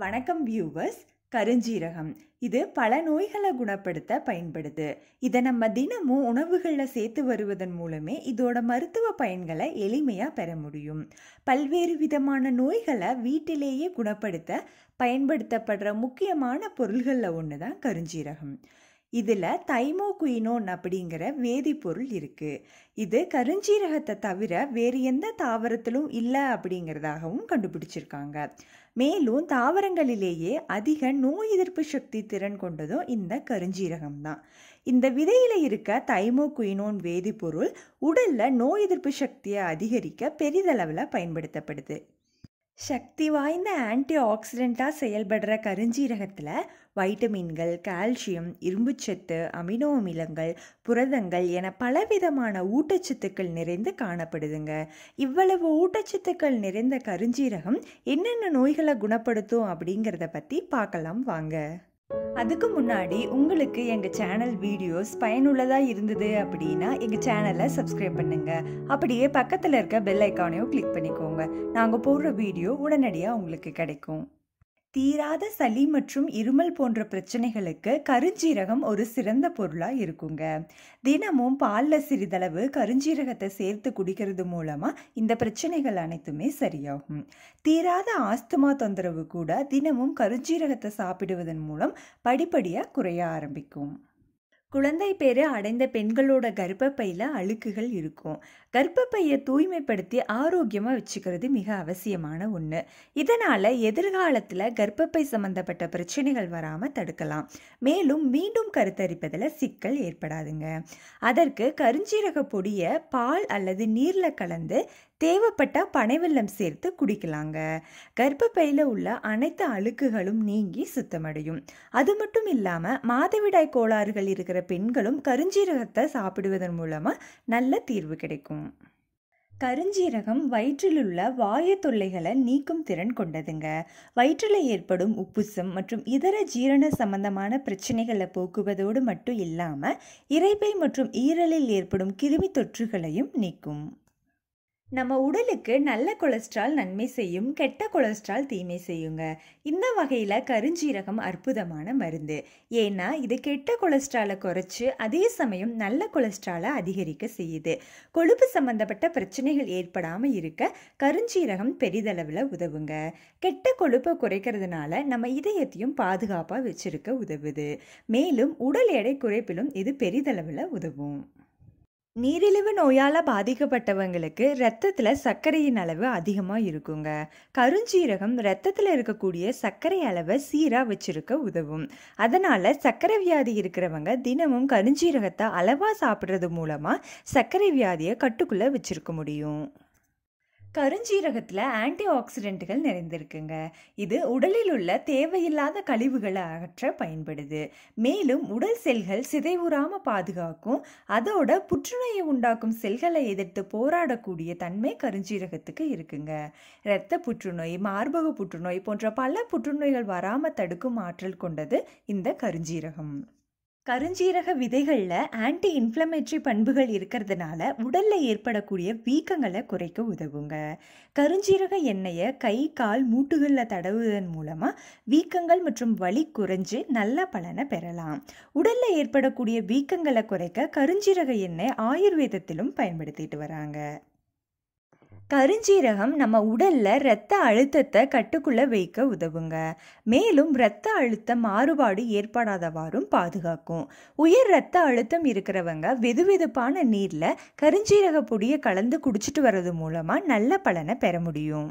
வணக்கம் வியூவர்ஸ் கருஞ்சீரகம் இது பல நோய்களை குணப்படுத்த பயன்படுது இதை நம்ம தினமும் உணவுகளில் சேர்த்து வருவதன் மூலமே இதோட மருத்துவ பயன்களை எளிமையாக பெற முடியும் பல்வேறு விதமான நோய்களை வீட்டிலேயே குணப்படுத்த பயன்படுத்தப்படுற முக்கியமான பொருள்களில் ஒன்று தான் கருஞ்சீரகம் இதில் தைமோகுயினோன் அப்படிங்கிற வேதிப்பொருள் இருக்குது இது கருஞ்சீரகத்தை தவிர வேறு எந்த தாவரத்திலும் இல்லை அப்படிங்கிறதாகவும் கண்டுபிடிச்சிருக்காங்க மேலும் தாவரங்களிலேயே அதிக நோய் எதிர்ப்பு சக்தி திறன் கொண்டதும் இந்த கருஞ்சீரகம் தான் இந்த விதையில் இருக்க தைமோகுயினோன் வேதிப்பொருள் உடலில் நோய் எதிர்ப்பு சக்தியை அதிகரிக்க பெரிதளவில் பயன்படுத்தப்படுது சக்தி வாய்ந்த ஆன்டி ஆக்சிடெண்ட்டாக செயல்படுற கருஞ்சீரகத்தில் வைட்டமின்கள் கால்சியம் இரும்புச்சத்து அமினோ அமிலங்கள் புரதங்கள் என பலவிதமான ஊட்டச்சத்துக்கள் நிறைந்து காணப்படுதுங்க இவ்வளவு ஊட்டச்சத்துக்கள் நிறைந்த கருஞ்சீரகம் என்னென்ன நோய்களை குணப்படுத்தும் அப்படிங்கிறத பற்றி பார்க்கலாம் வாங்க அதுக்கு முன்னாடி உங்களுக்கு எங்கள் சேனல் வீடியோஸ் பயனுள்ளதாக இருந்தது அப்படின்னா எங்கள் சேனலை சப்ஸ்கிரைப் பண்ணுங்கள் அப்படியே பக்கத்தில் இருக்க பெல் ஐக்கானையும் கிளிக் பண்ணிக்கோங்க நாங்கள் போடுற வீடியோ உடனடியாக உங்களுக்கு கிடைக்கும் தீராத சளி மற்றும் இருமல் போன்ற பிரச்சனைகளுக்கு கருஞ்சீரகம் ஒரு சிறந்த பொருளாக இருக்குங்க தினமும் பாலில் சிறிதளவு கருஞ்சீரகத்தை சேர்த்து குடிக்கிறது மூலமாக இந்த பிரச்சனைகள் அனைத்துமே சரியாகும் தீராத ஆஸ்துமா தொந்தரவு கூட தினமும் கருஞ்சீரகத்தை சாப்பிடுவதன் மூலம் படிப்படியாக குறைய ஆரம்பிக்கும் குழந்தை பேரு அடைந்த பெண்களோட கர்ப்பப்பையில் அழுக்குகள் இருக்கும் கர்ப்பப்பையை தூய்மைப்படுத்தி ஆரோக்கியமாக வச்சுக்கிறது மிக அவசியமான ஒன்று இதனால் எதிர்காலத்தில் கர்ப்பப்பை சம்மந்தப்பட்ட பிரச்சனைகள் வராமல் தடுக்கலாம் மேலும் மீண்டும் கருத்தரிப்பதில் சிக்கல் ஏற்படாதுங்க அதற்கு கருஞ்சீரக பொடியை பால் அல்லது நீரில் கலந்து தேவைப்பட்டால் பனைவெல்லம் சேர்த்து குடிக்கலாங்க கர்ப்பப்பையில் உள்ள அனைத்து அழுக்குகளும் நீங்கி சுத்தமடையும் அது மட்டும் இல்லாமல் மாதவிடாய் கோளாறுகள் இருக்கிற பெண்களும் கருஞ்சீரகத்தை சாப்பிடுவதன் மூலமாக நல்ல தீர்வு கிடைக்கும் கருஞ்சீரகம் வயிற்றிலுள்ள வாயு தொல்லைகளை நீக்கும் திறன் கொண்டதுங்க வயிற்றில் ஏற்படும் உப்புசம் மற்றும் இதர ஜீரண சம்பந்தமான பிரச்சனைகளை போக்குவதோடு மட்டும் இல்லாமல் இறைப்பை மற்றும் ஈரலில் ஏற்படும் கிருமி தொற்றுகளையும் நீக்கும் நம்ம உடலுக்கு நல்ல கொலஸ்ட்ரால் நன்மை செய்யும் கெட்ட கொலஸ்ட்ரால் தீமை செய்யுங்க இந்த வகையில் கருஞ்சீரகம் அற்புதமான மருந்து ஏன்னா இது கெட்ட கொலஸ்ட்ராலை குறைச்சி அதே சமயம் நல்ல கொலஸ்ட்ராலை அதிகரிக்க செய்யுது கொழுப்பு சம்பந்தப்பட்ட பிரச்சனைகள் ஏற்படாமல் இருக்க கருஞ்சீரகம் பெரிதளவில் உதவுங்க கெட்ட கொழுப்பை குறைக்கிறதுனால நம்ம இதயத்தையும் பாதுகாப்பாக வச்சுருக்க உதவுது மேலும் உடல் எடை குறைப்பிலும் இது பெரிதளவில் உதவும் நீரிழிவு நோயால் பாதிக்கப்பட்டவங்களுக்கு ரத்தத்தில் சர்க்கரையின் அளவு அதிகமாக இருக்குங்க கருஞ்சீரகம் ரத்தத்தில் இருக்கக்கூடிய சர்க்கரை அளவை சீராக வச்சுருக்க உதவும் அதனால் சர்க்கரை வியாதி இருக்கிறவங்க தினமும் கருஞ்சீரகத்தை அளவாக சாப்பிட்றது மூலமாக சர்க்கரை வியாதியை கட்டுக்குள்ளே வச்சுருக்க முடியும் கருஞ்சீரகத்தில் ஆன்டி ஆக்சிடென்ட்டுகள் நிறைந்திருக்குங்க இது உடலில் உள்ள தேவையில்லாத கழிவுகளை அகற்ற பயன்படுது மேலும் உடல் செல்கள் சிதைவுறாமல் பாதுகாக்கும் அதோட புற்றுநோயை உண்டாக்கும் செல்களை எதிர்த்து போராடக்கூடிய தன்மை கருஞ்சீரகத்துக்கு இருக்குங்க இரத்த புற்றுநோய் மார்பக புற்றுநோய் போன்ற பல புற்றுநோய்கள் வராமல் தடுக்கும் ஆற்றல் கொண்டது இந்த கருஞ்சீரகம் கருஞ்சீரக விதைகளில் ஆன்டி இன்ஃப்ளமேட்ரி பண்புகள் இருக்கிறதுனால உடலில் ஏற்படக்கூடிய வீக்கங்களை குறைக்க உதவுங்க கருஞ்சீரக எண்ணெயை கை கால் மூட்டுகளில் தடவுவதன் மூலமாக வீக்கங்கள் மற்றும் வலி குறைஞ்சு நல்ல பலனை பெறலாம் உடலில் ஏற்படக்கூடிய வீக்கங்களை குறைக்க கருஞ்சீரக எண்ணெய் ஆயுர்வேதத்திலும் பயன்படுத்திட்டு வராங்க கருஞ்சீரகம் நம்ம உடலில் இரத்த அழுத்தத்தை கட்டுக்குள்ளே வைக்க உதவுங்க மேலும் இரத்த அழுத்த மாறுபாடு ஏற்படாதவாறும் பாதுகாக்கும் உயர் இரத்த அழுத்தம் இருக்கிறவங்க வெதுவெதுப்பான நீரில் கருஞ்சீரக பொடியை கலந்து குடிச்சிட்டு வர்றது மூலமாக நல்ல பலனை பெற முடியும்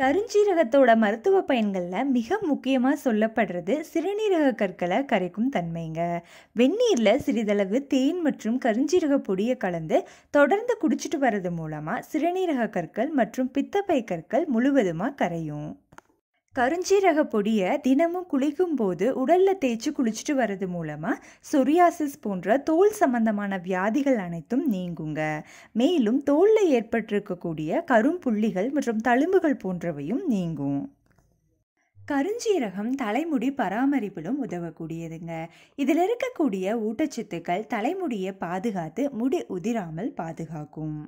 கருஞ்சீரகத்தோட மருத்துவ பயன்களில் மிக முக்கியமாக சொல்லப்படுறது சிறுநீரக கற்களை கரைக்கும் தன்மைங்க வெந்நீரில் சிறிதளவு தேன் மற்றும் கருஞ்சீரக பொடியை கலந்து தொடர்ந்து குடிச்சிட்டு வர்றது மூலமாக சிறுநீரக கற்கள் மற்றும் பித்தப்பை கற்கள் முழுவதுமாக கரையும் கருஞ்சீரக பொடியை தினமும் குளிக்கும் போது உடலில் தேய்ச்சி குளிச்சுட்டு வர்றது மூலமாக சொரியாசிஸ் போன்ற தோல் சம்பந்தமான வியாதிகள் அனைத்தும் நீங்குங்க மேலும் தோலில் ஏற்பட்டிருக்கக்கூடிய கரும்புள்ளிகள் மற்றும் தழும்புகள் போன்றவையும் நீங்கும் கருஞ்சீரகம் தலைமுடி பராமரிப்பிலும் உதவக்கூடியதுங்க இதில் இருக்கக்கூடிய ஊட்டச்சத்துக்கள் தலைமுடியை பாதுகாத்து முடி உதிராமல் பாதுகாக்கும்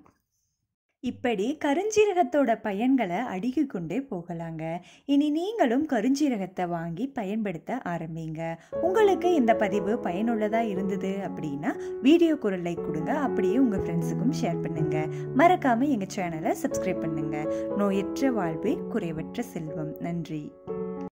இப்படி கருஞ்சீரகத்தோட பயன்களை அடுக்கி கொண்டே போகலாங்க இனி நீங்களும் கருஞ்சீரகத்தை வாங்கி பயன்படுத்த ஆரம்பிங்க உங்களுக்கு இந்த பதிவு பயனுள்ளதாக இருந்தது அப்படின்னா வீடியோ குரலை லைக் கொடுங்க அப்படியே உங்கள் ஃப்ரெண்ட்ஸுக்கும் ஷேர் பண்ணுங்கள் மறக்காமல் எங்கள் சேனலை சப்ஸ்கிரைப் பண்ணுங்கள் நோயற்ற வாழ்வே குறைவற்ற செல்வம் நன்றி